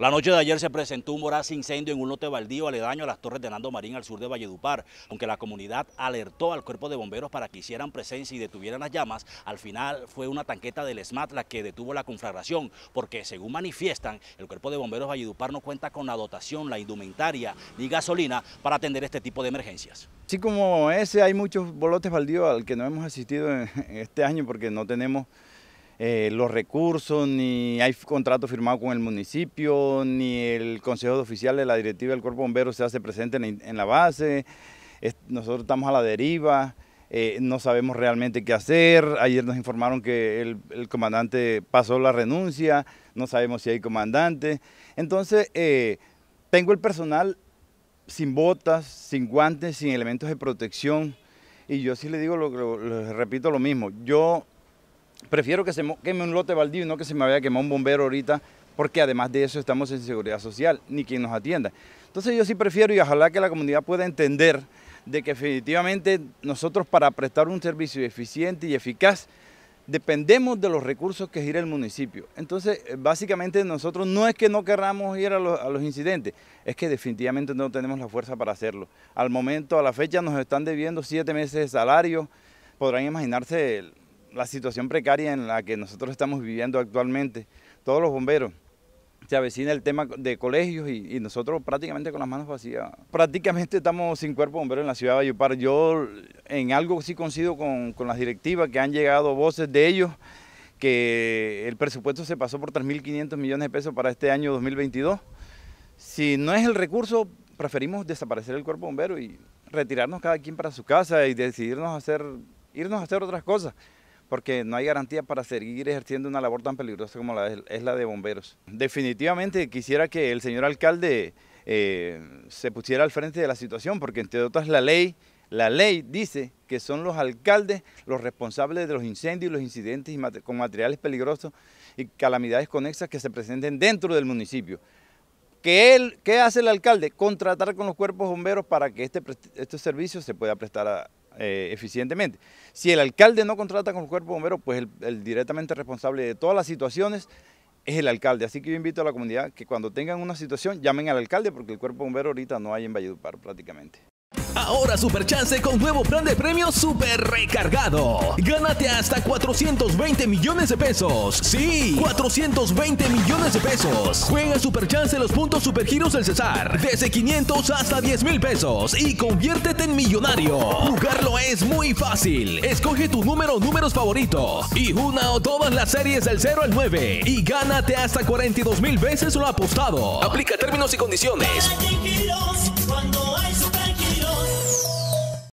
La noche de ayer se presentó un voraz incendio en un lote baldío aledaño a las torres de Nando Marín al sur de Valledupar. Aunque la comunidad alertó al cuerpo de bomberos para que hicieran presencia y detuvieran las llamas, al final fue una tanqueta del SMAT la que detuvo la conflagración, porque según manifiestan, el cuerpo de bomberos Valledupar no cuenta con la dotación, la indumentaria ni gasolina para atender este tipo de emergencias. Así como ese, hay muchos bolotes baldíos al que no hemos asistido en este año porque no tenemos eh, los recursos, ni hay contrato firmado con el municipio, ni el consejo de oficial de la directiva del cuerpo bombero se hace presente en, la base, nosotros estamos a la deriva. Eh, no sabemos realmente qué hacer. Ayer nos informaron que el, comandante pasó la renuncia, no sabemos si hay comandante. Entonces, eh, tengo el personal sin botas, sin guantes, sin elementos de protección. Y yo sí le digo, lo, que les repito lo mismo, yo prefiero que se queme un lote baldío y no que se me vaya a quemar un bombero ahorita, porque además de eso estamos en seguridad social, ni quien nos atienda. Entonces yo sí prefiero y ojalá que la comunidad pueda entender de que definitivamente nosotros para prestar un servicio eficiente y eficaz, dependemos de los recursos que gira el municipio. Entonces, eh, básicamente nosotros no es que no querramos ir a los, a los, incidentes, es que definitivamente no tenemos la fuerza para hacerlo. Al momento, a la fecha, nos están debiendo siete meses de salario. Podrán imaginarse el, la situación precaria en la que nosotros estamos viviendo actualmente, todos los bomberos, se avecina el tema de colegios y, nosotros prácticamente con las manos vacías. Prácticamente estamos sin cuerpo bombero en la ciudad de Bayupar. Yo en algo sí coincido con, las directivas que han llegado voces de ellos que el presupuesto se pasó por 3.500 millones de pesos para este año 2022. Si no es el recurso, preferimos desaparecer el cuerpo bombero y retirarnos cada quien para su casa y decidirnos hacer, irnos a hacer otras cosas porque no hay garantía para seguir ejerciendo una labor tan peligrosa como la, es la de bomberos. Definitivamente quisiera que el señor alcalde eh, se pusiera al frente de la situación, porque entre otras la ley, la ley dice que son los alcaldes los responsables de los incendios, los incidentes con materiales peligrosos y calamidades conexas que se presenten dentro del municipio. ¿Qué, hace el alcalde? Contratar con los cuerpos bomberos para que este, este servicio se pueda prestar a, eh, eficientemente. Si el alcalde no contrata con el cuerpo Bombero, pues el, directamente responsable de todas las situaciones es el alcalde. Así que yo invito a la comunidad que cuando tengan una situación llamen al alcalde porque el cuerpo bombero ahorita no hay en Valledupar prácticamente ahora Super Chance con nuevo plan de premios super recargado. Gánate hasta 420 millones de pesos. Sí, 420 millones de pesos. Juega Super Chance los puntos Super Giros del Cesar. Desde 500 hasta 10 mil pesos y conviértete en millonario. Jugarlo es muy fácil. Escoge tu número o números favoritos y una o todas las series del 0 al 9 y gánate hasta 42 mil veces lo apostado. Aplica términos y condiciones.